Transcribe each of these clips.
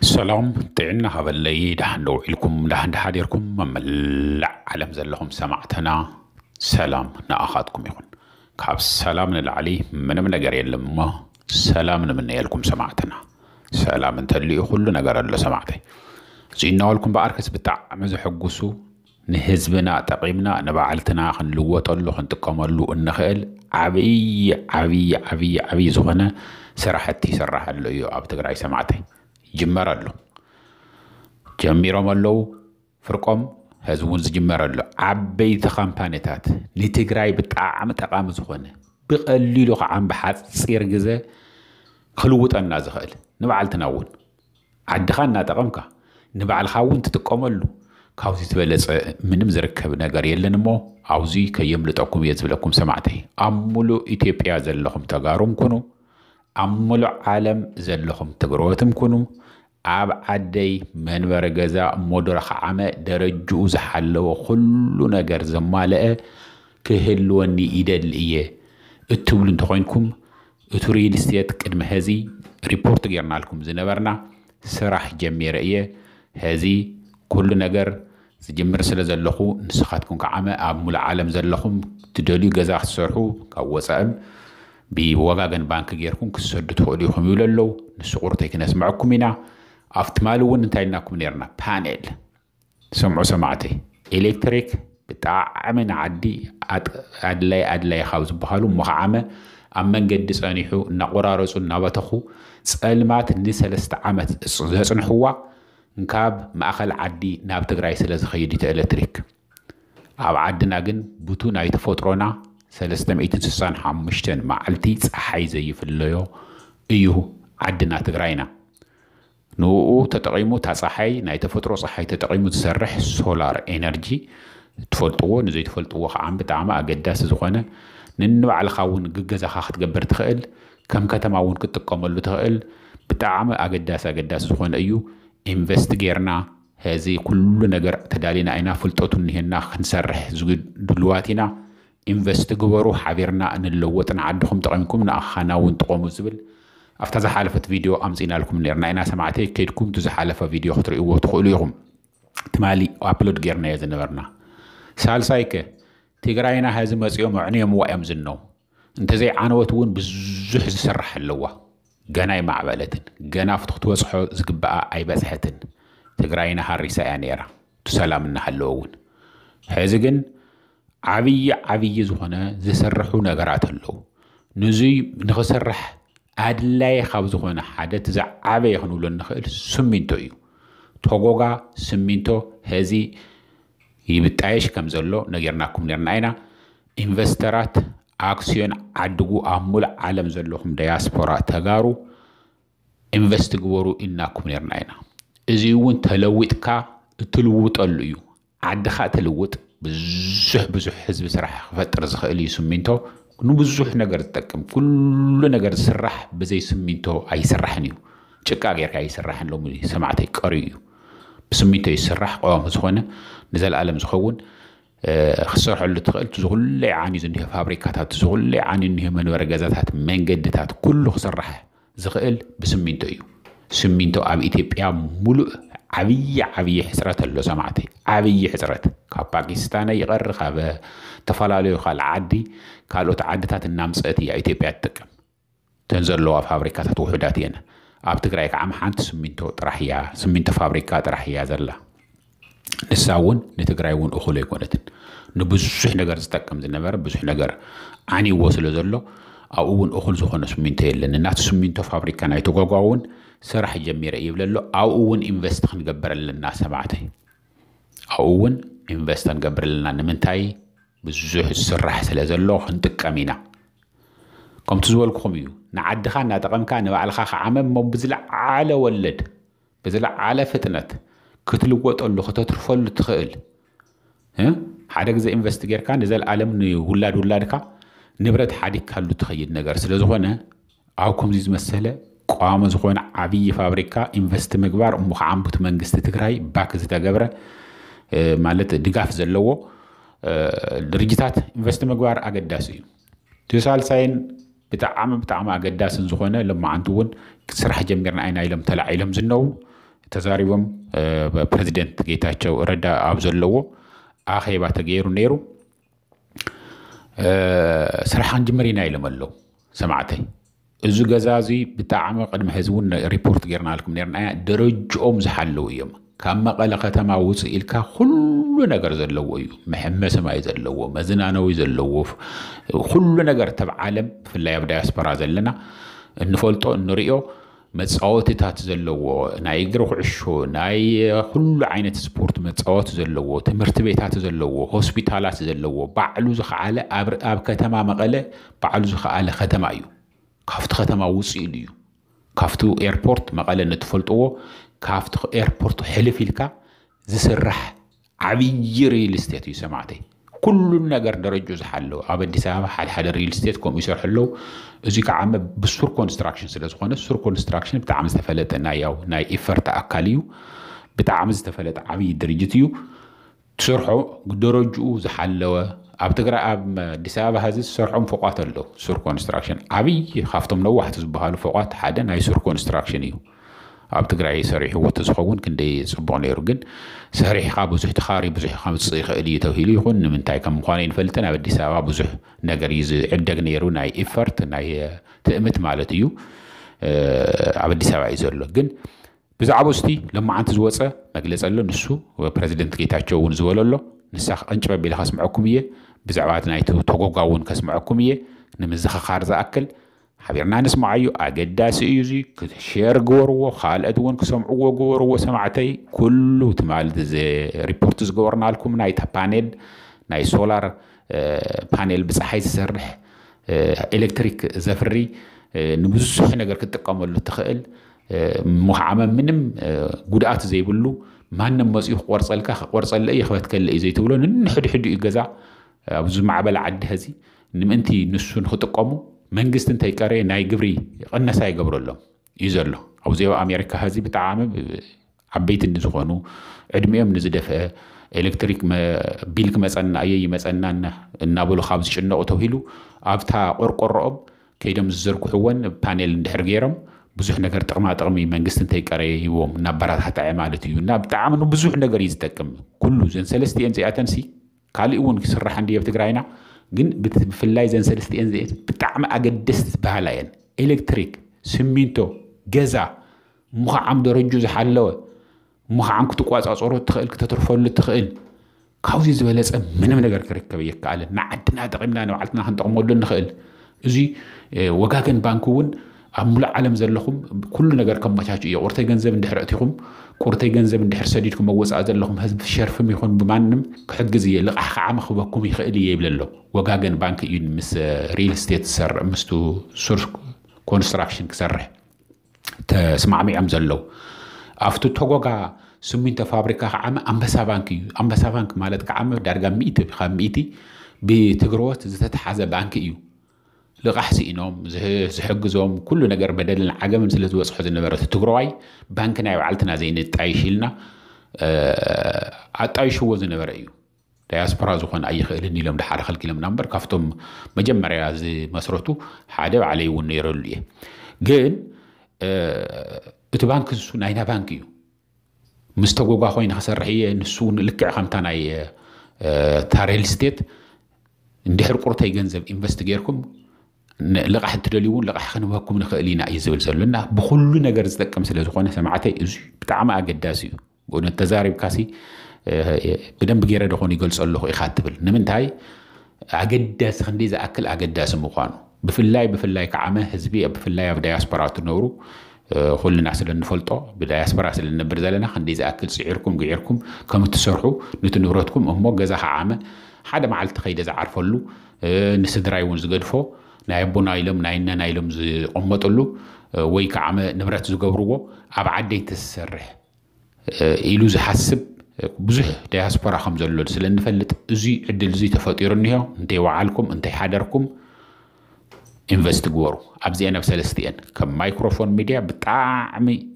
سلام تعنا هذا اللي دحنو لكم دحن حاضركم من لا علم زلهم سمعتنا سلام نأخذكم يكون كاب سلام من العلي من من نجار يلما سلام من من يلكم سمعتنا سلام انت اللي يخلو نجار اللي سمعتي زين نقولكم بأركس بتاع مزح حجوسو نهزبنا تقيمنا نبعلتنا خن لوت الله خن تكمل النخيل عبي عبي عبي عبي زغنا سرحتي سرح اللي يو أبتقرأي سمعتي ይጅመረሉ ጀሚሮም ኣለዉ ፍርቆም ሕዚ እውን ዝጅመረ ኣሎ ዓበይቲ ካምፓኒታት ንትግራይ ብጣዕሚ ጠቃሚ ዝኾነ ብቐሊሉ ከዓ ብሓፂር ግዜ ክልውጠና ዝኽእል ንባዕልትና እውን ዓድኻ እናጠቐምካ ንባዕልኻ እውን ትጥቀመሉ ካብዚ ዝበለፀ ምንም ዝርከብ ነገር የለን እሞ ኣብዙይ ከየምልጠኩም እየ ዝብለኩም ሰማዕተይ ኣብ ሙሉእ ኢትዮጵያ ዘለኹም ተጋሩም ኩኑ ኣብ ሙሉእ ዓለም ዘለኹም ትግሮት እምኩኑ ኣብ ዓደይ መንበሪ ገዛ እሞዶረ ኸዓመ ደረጅኡ ዝሓለወ ኩሉ ነገር ዘማልአ ክህልወኒ ይደሊ እየ እትብሉ እንተኮንኩም እቲ ሪልስቴት ቅድሚ ሕዚ ሪፖርት ጌርናልኩም ዝነበርና ስራሕ ጀሚረ እየ ሕዚ ኩሉ ነገር ዝጅምር ስለ ዘለኹ ንስኻትኩም ከዓመ ኣብ ሙሉእ ዓለም ዘለኹም ትደልዩ ገዛ ክትሰርሑ ካብ ወፃእም ብወጋገን ባንኪ ጌርኩም ክሰዱ ትኽእሉ ኢኹም ይብሉ ኣለዉ ንሱ ቁርተይ ክነስምዐኩም ኢና ኣብቲ ማል እውን እንታይ ኢልናኩም ነርና ፓኔል ስምዑ ሰማዕተይ ኤሌክትሪክ ብጣዕሚ ንዓዲ ኣድላይ ኣድላይ ካብ ዝበሃሉ እሞ ከዓመ ኣብ መንገዲ ፀኒሑ እናቆራረፁ እናበተኹ ፀልማት ንሰለስተ ዓመት ዘፅንሕዋ እንካብ ማእኸል ዓዲ ናብ ትግራይ ስለ ዝኸይድ እቲ ኤሌክትሪክ ኣብ ዓድና ግን ብቱ ናይ ተፈጥሮና ሰለስተ ሚእቲ ስሳን ሓሙሽተን መዓልቲ ፀሓይ ዘይፍለዮ እዩ ዓድና ትግራይና ንኡ ተጠቒሙ እታ ፀሓይ ናይ ተፈጥሮ ፀሓይ ተጠቒሙ ዝሰርሕ ሶላር ኤነርጂ ትፈልጥዎ ንዘይትፈልጥዎ ከዓ ብጣዕሚ ኣገዳሲ ዝኾነ ንንባዕልኻ እውን ግገዛኻ ክትገብር ትኽእል ከም ከተማ እውን ክትጥቀመሉ ትኽእል ብጣዕሚ ኣገዳሲ ኣገዳሲ ዝኾነ እዩ ኢንቨስት ጌርና هذه كل نجر تدالينا أين فلتوتن هنا خنسرح زوج دلواتنا ኢንቨስቲ ግበሩ ሓቢርና እንለወጥን ዓድኹም ጠቂምኩም ንኣኻና እውን ጥቆሙ ዝብል ኣብታ ዝሓለፈት ቪድዮ ኣምፂናልኩም ነርና ኢና ሰማዕተይ ከይድኩም እቲ ዝሓለፈ ቪድዮ ክትርእይዎ ትኽእሉ ኢኹም ትማሊ ኣፕሎድ ጌርናዮ ዝነበርና ሳልሳይ ከ ትግራይና ሕዚ መፂኦም ኣዕንዮምዋ እዮም ዝነው እንተዘይ ዓነወት እውን ብዙሕ ዝስራሕ ኣለዋ ገና ይማዕበለትን ገና ፍቲ ክትበፅሖ ዝግብኣ ኣይበፅሐትን ትግራይና ሃሪሳ እያ ነይራ እቲ ሰላም እናሃለወ እውን ሕዚ ግን ዓብዪ ዓብዪ ዝኾነ ዝሰርሑ ነገራት ኣለዉ ንዙይ ንኽሰርሕ ኣድላይ ካብ ዝኾነ ሓደ እቲ ክንብሎ ንኽእል ስሚንቶ እዩ ተጎጋ ስሚንቶ ሕዚ ይብጣየሽ ከም ዘሎ ነጌርናኩም ነርና ኢና ኢንቨስተራት ኣክስዮን ዓድጉ ኣብ ሙሉእ ዓለም ዘለኹም ዳያስፖራ ተጋሩ ኢንቨስት ግበሩ ኢልናኩም ነርና ኢና እዚ እውን ተለዊጥካ እትልውጠሉ እዩ ዓድኻ ትልውጥ بزح بزح حزب سرح فتر زخيل يسمينتو نبزح نقر تتكم كل نقر سرح بزي سمينتو اي سرحنيو چكا غير اي سرحن لو ملي سمعتي قريو بسمينتو يسرح قوام زخونا نزال ألم زخون آه، خسرح اللي تخيل تزغل عاني زنه فابريكات تزغل عاني انه من ورقزات هات من قدت كل خسرح زخيل بسمينتو يو سمينتو عم ايتيب ملؤ ዓብይ ዓብይ ሕፅረት ኣሎ ሰማዕቲ ዓብይ ሕፅረት ካብ ፓኪስታነ ይቐሪ ካብ ዝተፈላለዩ ካልእ ዓዲ ካልኦት ዓድታት እናምፅአት እያ ኢትዮጵያ ትጥቀም እተን ዘለዋ ፋብሪካታት ውሕዳት እየን ኣብ ትግራይ ከዓ ሓንቲ ስሚንቶ ጥራሕ እያ ስሚንቶ ፋብሪካ ጥራሕ እያ ዘላ ንሳ እውን ንትግራይ እውን እኹል ኣይኮነትን ንብዙሕ ነገር ዝጠቅም ዝነበረ ብዙሕ ነገር ዓኒዎ ስለ ዘሎ أوون أخل زخنا سمين تيل لأن نحت سمين تو فابريكا نايتو غوغوون سرح جميرة إيبل لو أوون إنفست خن قبر لنا سبعتي أوون إنفست خن قبر لنا نمنتاي بزوح السرح سلازلو خن تكامينا كم تزول كوميو نعد خان نتقم كان وعلى خا عام مو بزلع على ولد بزلع على فتنات كتلوت اللو خطر فل تخيل ها حدا كذا انفستيجر كان زال عالم ولاد ولاد كان ንብረት ሓዲግ ካሉ ትኸይድ ነገር ስለ ዝኾነ ኣብ ከምዚ ዝመሰለ ቋሚ ዝኾነ ዓብይ ፋብሪካ ኢንቨስቲ ምግባር እሞ ከዓ ኣንቡት መንግስቲ ትግራይ ባክ ዝተገብረ ማለት ድጋፍ ዘለዎ ድርጅታት ኢንቨስቲ ምግባር ኣገዳሲ እዩ ቲሳልሳይን ብጣዕሚ ብጣዕሚ ኣገዳስን ዝኾነ ሎማዓንቲ እውን ስራሕ ጀሚርና ኢና ኢሎም ተላዒሎም ዝነው ተዛሪቦም ፕረዚደንት ጌታቸው ረዳ ኣብ ዘለዎ ኣኼባ ተገይሩ ነይሩ ስርሓን ጅመሪና ኢሎም ኣለዉ ሰማዕተይ እዚ ገዛ እዚ ብጣዕሚ ቅድሚ ሕዚ እውን ሪፖርት ጌርና ልኩም ነርና ደረጅኦም ዝሓለዉ እዮም ካብ መቐለ ከተማ ውፅእ ኢልካ ኩሉ ነገር ዘለዎ እዩ መሐመ ሰማይ ዘለዎ መዝናነዊ ዘለዎ ኩሉ ነገር ተብ ዓለም ብፍላይ ኣብ ዳያስፖራ ዘለና እንፈልጦ እንሪኦ متصاوتي تحت زلوا ناي جروح عشوا ناي كل عينة سبورت متصاوت زلوا تمرتبة تحت زلوا هوسبيتالات زلوا بعلو زخ أبر أب كتما مقلة بعلو زخ ختم أيو كافت ختم وصيليو كافتو إيربورت مقلة نتفلت كافتو إيربورت حلفيلكا زسرح عبيجي ريل استيتي سمعتي كل النجار درجة حلو أب الدس أب حال حال الريل ستيت كوم يصير حلو إذا كعمة بسور كونستراكشن سلاس خانة سور كونستراكشن بتاع عمز تفلت نايو ناي إفرت أكاليو بتاع عمز عبي درجتيو تسرحو درجة زحلو أب أب الدس أب هذا سرحهم فوقات له سور كونستراكشن عبي خافتم لو واحد تزبهالو فوقات حدا ناي سور كونستراكشن يو ኣብ ትግራይ ሰሪሑ ወተ ዝኸውን ክንደይ ፅቡቅ ነይሩ ግን ሰሪሕካ ብዙሕ ትኻሪ ብዙሕ ከምፅእ ይኽእል እዩ ተባሂሉ ይኹን ንምንታይ ከም ምኳነ ይንፈልጥን ኣብ ኣዲስ ኣበባ ብዙሕ ነገር እዩ ዝዕደግ ነይሩ ናይ ኢፈርት ናይ ትእምት ማለት እዩ ኣብ ኣዲስ ኣበባ እዩ ዘሎ ግን ብዛዕባ እስቲ ሎማዓንቲ ዝወፀ መግለፂ ኣሎ ንሱ ፕረዚደንት ጌታቸው እውን ዝበሎ ኣሎ ንሳ ቅንጭ በቢሉ ከስምዐኩም እየ ብዛዕባ ናይቲ ተጎጓ እውን ከስምዐኩም እየ ንምዝኽኻር ዝኣክል حبيرنا نسمع أيو أجد داس إيزي شير جورو خال أدون كسمع جورو سمعتي كله تمال زي ريبورتز جورنا لكم ناي بانيل ناي سولار آه، بانيل بصحي زسرح ኤሌክትሪክ ዘፍሪ ንብዙሕ ነገር ክትጥቀመሉ ትኽእል እሞ ከዓ ምንም ጉድኣት ዘይብሉ ማንም መፂኡ ክቆርፀልካ ክቆርፀለ እየ إذا እዩ ዘይትብሎ حد يجزع ገዛ ኣብዚ ማዕበል هذي نم أنتي نسون خطقامو መንግስቲ እንተይቀረየ ናይ ግብሪ ቅነሳ ይገብረሎም እዩ ዘሎ ኣብዚ ኣሜሪካ ህዚ ብጣዕሚ ዓበይቲ ንዝኾኑ ዕድሚኦም ንዝደፍአ ኤሌክትሪክ ቢል ክመፀና እየ ይመፀናና እናበሉ ካብ ዝጭነቑ ተባሂሉ ኣብታ ቆርቆሮኦም ከይዶም ዝዘርግሕዎን ፓኔል እንድሕር ገይሮም ብዙሕ ነገር ጥቕማ ጥቕሚ መንግስቲ እንተይቀረየ ሂቦም እናበራታታዐ ማለት እዩ እና ብጣዕሚ ንብዙሕ ነገር እዩ ዝጠቅም ኩሉ ዘን ሰለስተአን ዚኣተንሲ ካልእ እውን ክስራሕ እንድየ ኣብ ትግራይና ግን ብፍላይ ዘን ሰለስተ እየን ዘእት ብጣዕሚ ኣገደስቲ ዝበሃላ እየን ኤሌክትሪክ ስሚንቶ ገዛ ምኸዓም ደረጁ ዝሓለወ ምኸዓም ክትቋፃፀሮ ትኽእል ክተትርፈሉ ትኽእል ካብዚ ዝበለፀ ምንም ነገር ክርከብ የከኣለን ንዓድና ጠቂምና ንባዓልትና ክንጠቕመሉ ንኽእል እዚ ወጋገን ባንኪ እውን ኣብ ሙሉእ ዓለም ዘለኹም ኩሉ ነገር ከመቻቹ እዮ ቁርተይ ገንዘብ እንድሕር እቲኹም ቁርተይ ገንዘብ እንድሕር ሰዲድኩም መወፃእ ዘለኹም ህዝቢ ሸርፍም ይኹን ብማንም ክሕግዝ እየ ልቓሕ ከዓ መክበኩም ይኽእል እየ ይብል ኣሎ ወጋገን ባንኪ እዩ ምስ ሪል ስቴት ዝሰርዕ ምስቱ ሱር ኮንስትራክሽን ክሰርሕ ተስማዕሚዖም ዘለው ኣብቲ ተጎጋ ስሚንቶ ፋብሪካ ከዓ ኣንበሳ ባንኪ እዩ ኣንበሳ ባንኪ ማለት ከዓ ዳርጋ ሚኢቲ ካብ ሚኢቲ ብትግሮት ዝተተሓዘ ባንኪ እዩ ልቓሕሲ ኢኖም ዝሕግዞም ኩሉ ነገር በደልን ዓገምን ስለ ዝበፅሖ ዝነበረት ትግራዋይ ባንኪ ናይ ባዕልትና ዘይንጣይሽ ኢልና ኣጣይሽዎ ዝነበረ እዩ ዳያስፖራ ዝኾነ ኣይኽእልን ኢሎም ድሓደ ከልኪሎምና እምበር ካብቶም መጀመርያ ዝመስረቱ ሓደ ባዕለይ እውን ነይረሉ እየ ግን እቲ ባንኪ ንሱ ናይና ባንኪ እዩ ምስ ተጎጓ ኮይኑ ክሰርሕ እየ ንሱ ልክዕ ከምታ ናይ ታሬል ስቴት እንድሕር ቁርተይ ገንዘብ ኢንቨስቲ ገይርኩም اللي راح تدليون اللي راح خنوها كم نخلينا يزول زلنا بخل نجر زدك كم سلة زخوانا سمعته إزي بتعامل أجدازي بون التزاري بكاسي بدم بجيرة دخوني قلص الله إخاتبل نمن تاي أجداز خندي زأكل أكل أجداز مخانو بفلاي بفلاي كعامة هزبي بفلاي في دياسبرا تنورو خل الناس اللي نفلتوا بدياسبرا اللي نبرز لنا خندي أكل سعركم جيركم كم تسرحوا نتنورتكم أمو جزاها عامة حدا معلت خيدة زعرفوا له نسدراي ونزقدفوا نایبون ایلم نه نه ایلم ز عمتالو وی کامه نمرت زوگبرو آب عده تسره ایلو ز حسب بزه دیاسپورا خمزلود سلند فلت زی عدل زی تفتیر نیا انتی وعالکم انتی حدرکم اینفست جورو عبزی آن فصلستیان کم مایکروفون میده بتعمی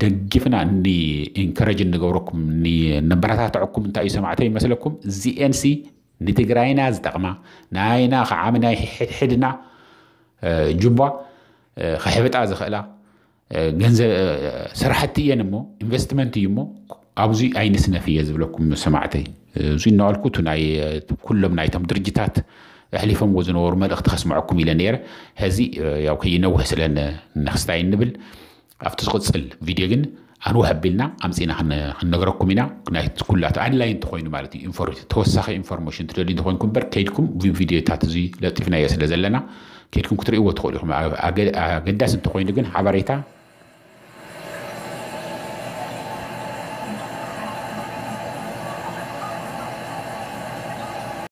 دقیفنا نی انکرچن دگورکم نی نبرت هات عکم انتای سمعتی مثلکم زی انسی نتیجه اینا از دغما نه حد حدنا ጁባ ክሕብጣ ዝኽእላ ስራሕቲ እየን እሞ ኢንቨስትመንት እዩ እሞ ኣብዚ ኣይንስነፍ እየ ዝብለኩም ሰማዕተይ እዚ እናበልኩ እቲ ናይ ኩሎም ናይቶም ድርጅታት ኣሕሊፎምዎ ዝነበሩ መልእኽቲ ከስምዐኩም ኢለ ነረ ሕዚ ያው ከይነውህ ስለ ነክስታይ ንብል ኣብቲ ዝቕፅል ቪድዮ ግን ኣንውህ ኣቢልና ኣምፂና ክንነግረኩም ኢና ናይ ኩላት ኣድላይ እንተኮይኑ ማለት እዩ ተወሳኺ ኢንፎርሜሽን ትደልዩ እንተኮይንኩም እምበር ከይድኩም ቪድዮታት እዚ ለጢፍናዮ ስለ ዘለና ኬድኩም ክትሪእዎ ትኽእሉ ኢኹም ኣብ ገዳሲ እንተኮይኑ ግን ሓበሬታ